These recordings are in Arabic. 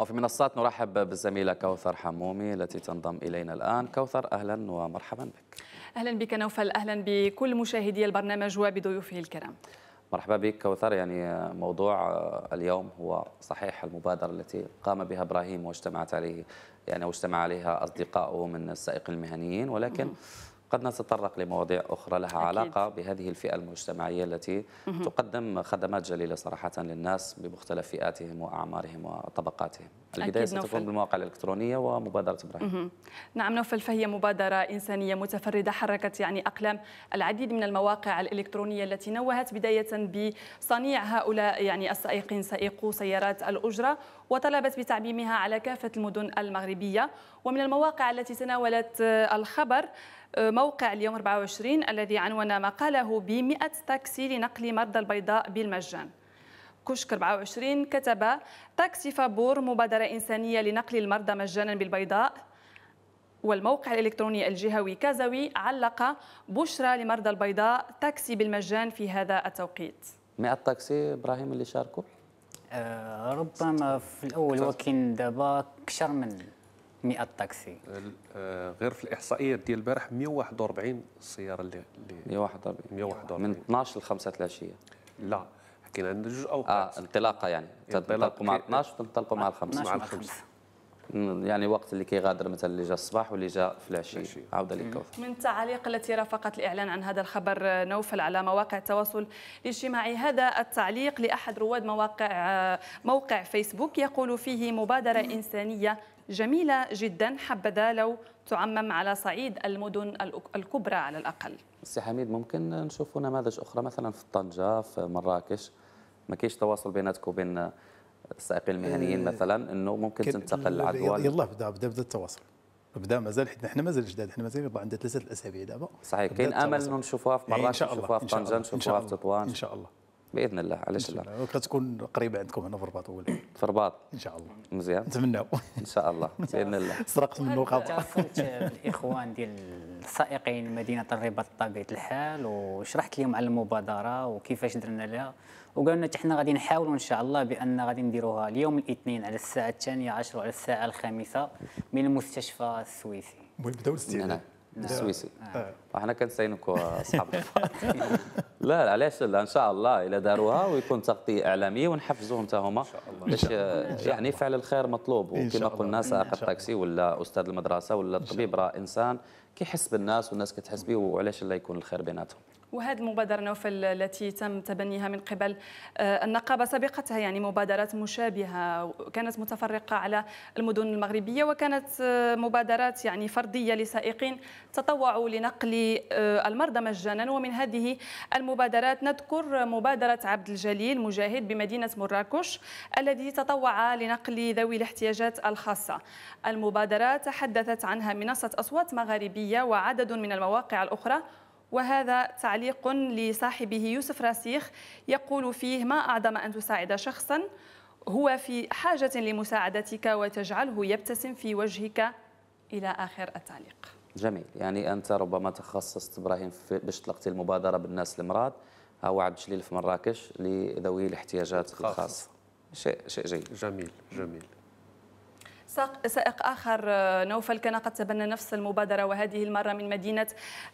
وفي منصات نرحب بالزميلة كوثر حمومي التي تنضم إلينا الآن كوثر أهلا ومرحبا بك أهلا بك نوفل أهلا بكل مشاهدي البرنامج وبضيوفه الكرام مرحبا بك كوثر يعني موضوع اليوم هو صحيح المبادرة التي قام بها إبراهيم واجتمعت عليه يعني واجتمع عليها أصدقائه من السائق المهنيين ولكن قد نتطرق لمواضيع أخرى لها أكيد. علاقة بهذه الفئة المجتمعية التي مه. تقدم خدمات جليلة صراحة للناس بمختلف فئاتهم وأعمارهم وطبقاتهم البداية ستكون بالمواقع الإلكترونية ومبادرة إبراهيم مه. نعم نوفل فهي مبادرة إنسانية متفردة حركت يعني أقلام العديد من المواقع الإلكترونية التي نوهت بداية بصنيع هؤلاء يعني السائقين سائقو سيارات الأجرة وطلبت بتعميمها على كافة المدن المغربية ومن المواقع التي تناولت الخبر آه، موقع اليوم 24 الذي عنون مقاله ب 100 تاكسي لنقل مرضى البيضاء بالمجان كشك 24 كتب تاكسي فابور مبادرة إنسانية لنقل المرضى مجانا بالبيضاء والموقع الإلكتروني الجهوي كازاوي علق بشرى لمرضى البيضاء تاكسي بالمجان في هذا التوقيت 100 تاكسي إبراهيم اللي شاركوا؟ آه ربما في الأول ولكن دابا كشر من 100 تاكسي آه، غير في الاحصائيات ديال البارح 141 سياره اللي 141 141 من 12 ل 5 العشيه لا حكينا عندنا جوج اوقات اه انطلاقه يعني تنطلقوا مع 12 وتنطلقوا مع الخمسه مع الخمسه يعني وقت اللي كيغادر مثلا اللي جا الصباح واللي جا في العشيه عوده لك من التعاليق التي رافقت الاعلان عن هذا الخبر آه، نوفل على مواقع التواصل الاجتماعي هذا التعليق لاحد رواد مواقع آه، موقع فيسبوك يقول فيه مبادره انسانيه جميلة جدا حبذا لو تعمم على صعيد المدن الكبرى على الأقل سي حميد ممكن نشوف نماذج أخرى مثلا في طنجة في مراكش ما كاينش تواصل بيناتكم وبين السائقين المهنيين آه، مثلا انه ممكن تنتقل للعدوان يلا بدا بدا بدا التواصل بدا مازال حنا حنا مازال جداد حنا مازال عندنا ثلاثه الاسابيع دابا صحيح كاين امل انه نشوفوها في مراكش نشوفوها في طنجه نشوفوها في تطوان ان شاء الله باذن الله علاش لا كتكون قريبه عندكم هنا في الرباط اول في الرباط ان شاء الله مزيان نتمناو ان شاء الله باذن الله سرقت منه خطا الاخوان بالاخوان ديال السائقين مدينه الرباط بطبيعه الحال وشرحت لهم على المبادره وكيفاش درنا لها وقالوا لنا حنا غادي نحاولوا ان شاء الله بان غادي نديروها اليوم الاثنين على الساعه الثانيه عشر على الساعه الخامسه من المستشفى السويسي ونبداو الاستعداد نعم. نعم. السويسي آه. احنا كنساينكوا اصحاب لا علاش لا ان شاء الله الا داروها ويكون تغطيه اعلاميه ونحفزوهم حتى هما باش آه، يعني فعل الخير مطلوب وكما قلنا سائق الطاكسي ولا استاذ المدرسه ولا الطبيب راه انسان كيحس بالناس والناس كتحس به وعلاش لا يكون الخير بيناتهم وهذه المبادرة نوفل التي تم تبنيها من قبل النقابة آه، سبقتها يعني مبادرات مشابهة كانت متفرقة على المدن المغربية وكانت آه، مبادرات يعني فردية لسائقين تطوعوا لنقل آه، المرضى مجانا ومن هذه المبادرات نذكر مبادرة عبد الجليل مجاهد بمدينة مراكش الذي تطوع لنقل ذوي الاحتياجات الخاصة المبادرة تحدثت عنها منصة أصوات مغاربية وعدد من المواقع الأخرى وهذا تعليق لصاحبه يوسف راسيخ يقول فيه ما أعظم أن تساعد شخصا هو في حاجة لمساعدتك وتجعله يبتسم في وجهك إلى آخر التعليق جميل يعني أنت ربما تخصصت إبراهيم باش طلقتي المبادرة بالناس المراد أو عبد الجليل في مراكش لذوي الاحتياجات الخاصة شيء شيء جيد جميل جميل سائق آخر آه، نوفل كان قد تبنى نفس المبادرة وهذه المرة من مدينة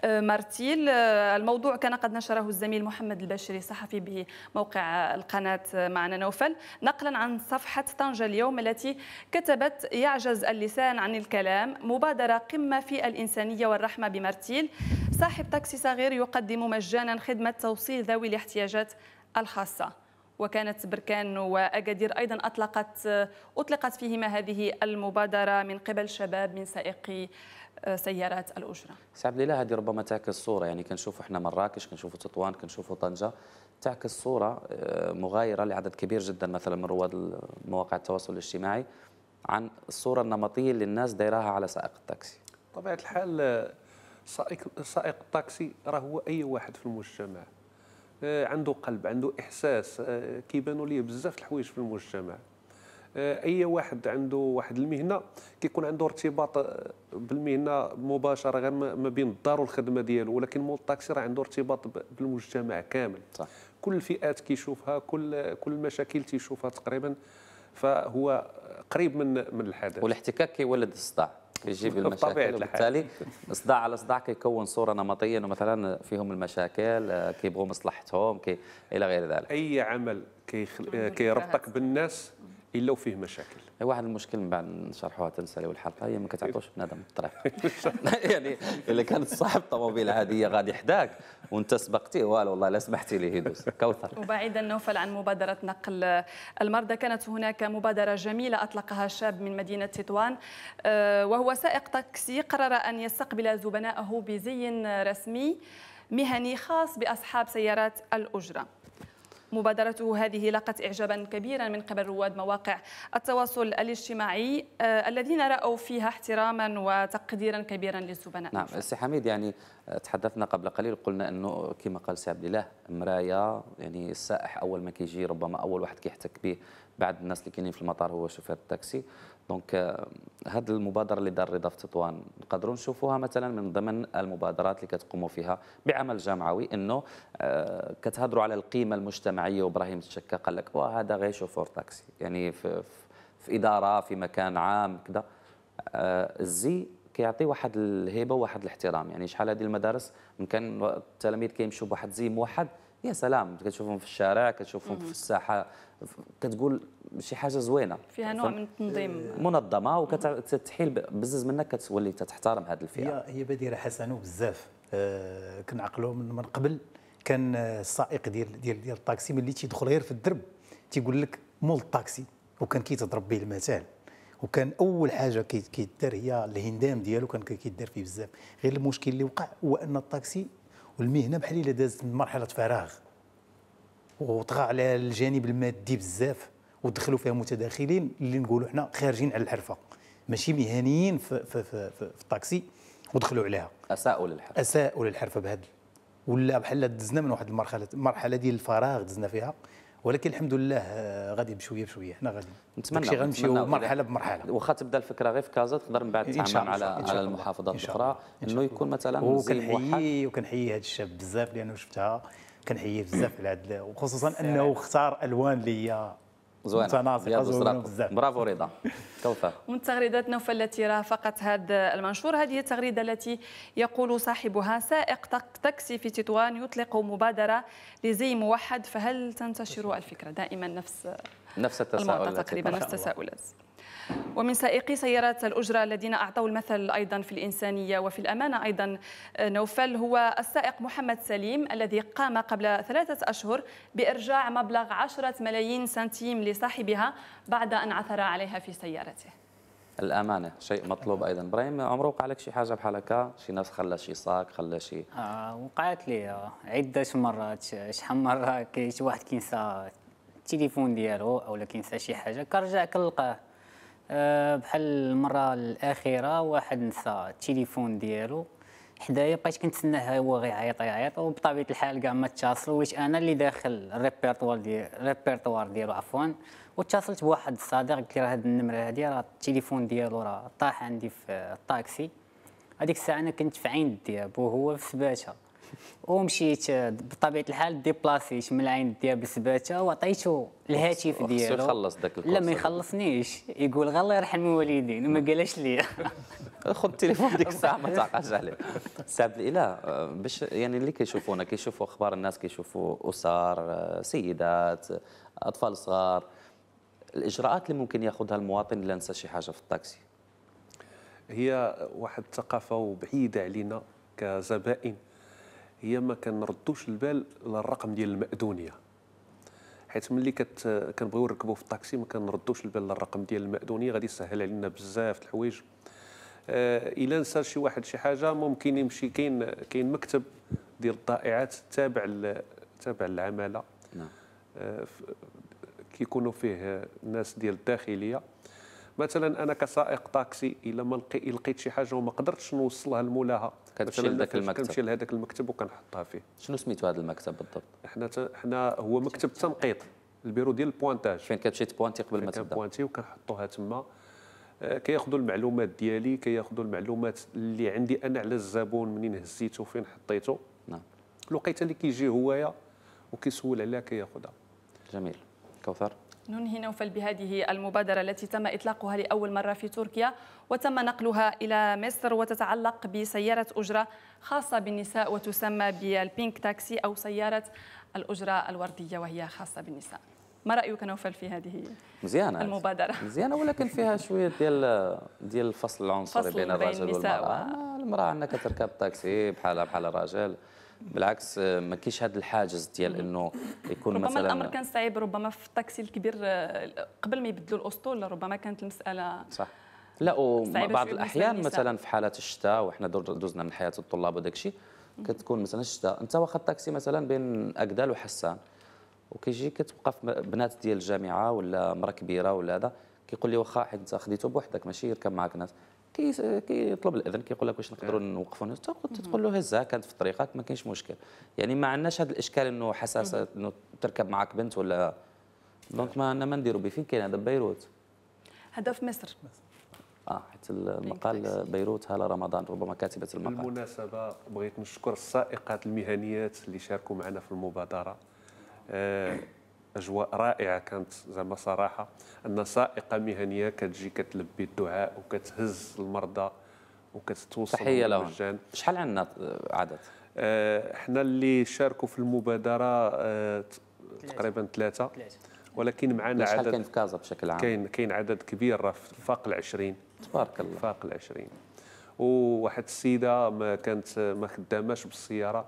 آه، مارتيل آه، الموضوع كان قد نشره الزميل محمد البشري صحفي بموقع القناة معنا نوفل نقلا عن صفحة طنجة اليوم التي كتبت يعجز اللسان عن الكلام مبادرة قمة في الإنسانية والرحمة بمارتيل صاحب تاكسي صغير يقدم مجانا خدمة توصيل ذوي الاحتياجات الخاصة وكانت بركان وأكادير أيضا أطلقت أطلقت فيهما هذه المبادرة من قبل شباب من سائقي آه، سيارات الأجرة سي عبد الله هذه ربما تعكس صورة يعني كنشوف احنا مراكش كنشوفوا تطوان كنشوفوا طنجة تعكس صورة آه، مغايرة لعدد كبير جدا مثلا من رواد مواقع التواصل الاجتماعي عن الصورة النمطية اللي الناس دايراها على سائق التاكسي طبيعة الحال آه، سائق سائق التاكسي راه هو أي واحد في المجتمع آه، عنده قلب عنده احساس آه، كيبانوا ليه بزاف الحوايج في المجتمع آه، اي واحد عنده واحد المهنه كيكون عنده ارتباط بالمهنه مباشره غير ما بين الدار والخدمه ديالو ولكن مول الطاكسي راه عنده ارتباط بالمجتمع كامل صح. كل الفئات كيشوفها كل كل المشاكل تيشوفها تقريبا فهو قريب من من الحدث والاحتكاك كيولد الصداع بيجيب المشاكل وبالتالي صداع على صداع كيكون صوره نمطيه انه مثلا فيهم المشاكل آه، كيبغوا مصلحتهم كي الى غير ذلك اي عمل كيربطك كي آه، بالناس الا وفيه مشاكل واحد المشكل من بعد نشرحوها تنسى لي الحلقه هي ما كتعطوش إيه. بنادم الطريق يعني الا كانت صاحب طوموبيل عاديه غادي حداك وانت سبقتيه والو والله لا سمحتي ليه يدوز كوثر وبعيدا نوفل عن مبادره نقل المرضى كانت هناك مبادره جميله اطلقها شاب من مدينه تطوان آه، وهو سائق تاكسي قرر ان يستقبل زبنائه بزي رسمي مهني خاص باصحاب سيارات الاجره مبادرته هذه لاقت إعجابا كبيرا من قبل رواد مواقع التواصل الاجتماعي آه، الذين رأوا فيها احتراما وتقديرا كبيرا للزبناء نعم سي حميد يعني تحدثنا قبل قليل قلنا انه كما قال سي عبد الله مرايا يعني السائح اول ما كيجي ربما اول واحد كيحتك به بعد الناس اللي كاينين في المطار هو شوفير التاكسي دونك هذه المبادره اللي دار رضا في تطوان نقدروا نشوفوها مثلا من ضمن المبادرات اللي كتقوموا فيها بعمل جمعوي انه آه، كتهضروا على القيمه المجتمعيه وابراهيم تشكا قال لك وهذا غير شوفور تاكسي يعني في, في, في اداره في مكان عام كذا آه، الزي كيعطي واحد الهيبه وواحد الاحترام يعني شحال هذه المدارس من كان التلاميذ كيمشوا بواحد زي موحد يا سلام كتشوفهم في الشارع كتشوفهم في الساحه كتقول شي حاجه زوينه فيها نوع من التنظيم منظمه وكتحيل بزز منك كتولي تحترم هذه الفئه هي هي بديره حسنه بزاف أه كنعقلوا من, من قبل كان السائق ديال ديال ديال الطاكسي ملي تيدخل غير في الدرب تيقول لك مول الطاكسي وكان كيتضرب به المثال وكان اول حاجه كيدار هي الهندام ديالو كان كيدار فيه بزاف غير المشكل اللي وقع هو ان الطاكسي والمهنه بحال الا دازت من مرحله فراغ وطغى على الجانب المادي بزاف ودخلوا فيها متداخلين اللي نقولوا حنا خارجين على الحرفه ماشي مهنيين في, في, في, في الطاكسي ودخلوا عليها اساءوا للحرفه اساءوا للحرفه بهذا ولا بحال دزنا من واحد المرحله المرحله ديال الفراغ دزنا فيها ولكن الحمد لله آه، غادي بشويه بشويه حنا غادي نتمنى غنمشيو مرحله بمرحله واخا تبدا الفكره غير في كازا تقدر من بعد تعمم على على المحافظات الاخرى انه يكون مثلا وكنحيي وكنحيي هذا الشاب بزاف لانه شفتها كنحييه بزاف على وخصوصا انه اختار الوان اللي هي بزاف برافو رضا كوثر ومن تغريدات نوفا التي رافقت هذا المنشور هذه التغريده التي يقول صاحبها سائق تاكسي في تطوان يطلق مبادره لزي موحد فهل تنتشر الفكره دائما نفس نفس التساؤل تقريبا نفس التساؤلات ومن سائقي سيارات الأجرة الذين أعطوا المثل أيضا في الإنسانية وفي الأمانة أيضا نوفل هو السائق محمد سليم الذي قام قبل ثلاثة أشهر بإرجاع مبلغ عشرة ملايين سنتيم لصاحبها بعد أن عثر عليها في سيارته الامانه شيء مطلوب ايضا ابراهيم عمره وقع لك شي حاجه بحال هكا شي ناس خلى شي صاك خلى شي آه وقعت لي آه، عده مرات شحال مره كاين شي واحد كينسى التليفون ديالو اولا كينسى شي حاجه كرجع كنلقاه آه، بحال المره الاخيره واحد نسى التليفون ديالو حدايا بقيت كنتسناه هو غيعيط يعيط وبطبيعه الحال كاع ما اتصلوا واش انا اللي داخل الريبيرتوار ديال الريبيرتوار ديالو عفوا واتصلت بواحد الصديق قلت له هاد النمره هادي راه التليفون ديالو راه طاح عندي في الطاكسي هذيك الساعه انا كنت في عين الدياب وهو في سباته ومشيت بطبيعه الحال ديبلاسيت من العين ديال بسباته وعطيته الهاتف ديالو يخلص داك لا ما يخلصنيش يقول غير الله يرحم الوالدين ما قالش لي خذ التليفون ديك الساعه ما تعقاش عليه سعد الاله باش يعني اللي كيشوفونا كيشوفوا اخبار الناس كيشوفوا اسر سيدات اطفال صغار الاجراءات اللي ممكن ياخذها المواطن اللي نسى شي حاجه في الطاكسي هي واحد الثقافه وبعيده علينا كزبائن هي ما كنردوش البال للرقم ديال المأذونيه حيت ملي كت كنبغيو نركبوا في الطاكسي ما كنردوش البال للرقم ديال المأذونيه غادي يسهل علينا بزاف الحوايج آه، الا نسى شي واحد شي حاجه ممكن يمشي كاين كاين مكتب ديال الطائعات تابع تابع للعماله نعم آه، كيكونوا فيه الناس ديال الداخليه مثلا انا كسائق طاكسي الا ما لقيت شي حاجه وما قدرتش نوصلها لمولاها كتمشي لهذاك المكتب كنمشي لهذاك المكتب وكنحطها فيه شنو سميتو هذا المكتب بالضبط حنا احنا حنا هو مكتب تنقيط البيرو ديال البوانتاج فين كتمشي تبوانتي قبل ما تبدا كنبوانتي وكنحطوها تما آه، كياخذوا المعلومات ديالي كياخذوا المعلومات اللي عندي انا على الزبون منين هزيته فين حطيته نعم الوقيته اللي كيجي هويا وكيسول عليها كياخذها جميل كوثر ننهي نوفل بهذه المبادرة التي تم إطلاقها لأول مرة في تركيا وتم نقلها إلى مصر وتتعلق بسيارة أجرة خاصة بالنساء وتسمى بالبينك تاكسي أو سيارة الأجرة الوردية وهي خاصة بالنساء ما رايك نوفل في هذه مزيانة المبادره مزيانه ولكن فيها شويه ديال ديال الفصل العنصري بين الرجل والمراه و... آه، المراه أنك كتركب تاكسي بحالها بحال الرجل بالعكس آه، كيش هذا الحاجز ديال انه يكون ربما مثلا ربما الامر كان صعيب ربما في التاكسي الكبير آه، قبل ما يبدلوا الاسطول ربما كانت المساله صح لا وبعض الاحيان مثلا في حالات الشتاء وحنا دوزنا من حياه الطلاب وداك الشيء كتكون مثلا الشتاء انت واخا تاكسي مثلا بين اكدال وحسان وكيجي كتوقف بنات ديال الجامعه ولا مراه كبيره ولا هذا كيقول لي واخا حيت انت خديته بوحدك ماشي يركب معك ناس كيطلب كي الاذن كيقول لك واش نقدروا آه. نوقفوا تقول له هزها كانت في طريقك ما كاينش مشكل يعني ما عندناش هذا الاشكال انه حساس انه تركب معك بنت ولا دونك ما عندنا ما نديروا به فين كاين هذا بيروت هذا في مصر اه حيت المقال بيروت هلا رمضان ربما كاتبه المقال بالمناسبه بغيت نشكر السائقات المهنيات اللي شاركوا معنا في المبادره آه اجواء رائعه كانت زعما صراحه ان سائقه مهنيه كتجي كتلبي الدعاء وكتهز المرضى وكتتوصل تحيه لهم شحال عندنا عدد؟ آه حنا اللي شاركوا في المبادره آه تقريبا ثلاثه ولكن معنا يعني عدد كاين في كازا بشكل عام كاين كاين عدد كبير راه فاق ال 20 تبارك الله فاق ال 20 وواحد السيده ما كانت ما خداماش بالسياره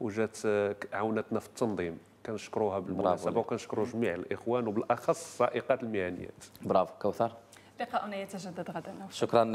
وجات آه، عاونتنا في التنظيم كنشكروها بالمناسبه وكنشكروا جميع الاخوان وبالاخص السائقات المهنيات برافو كوثر لقاؤنا يتجدد غدا شكرا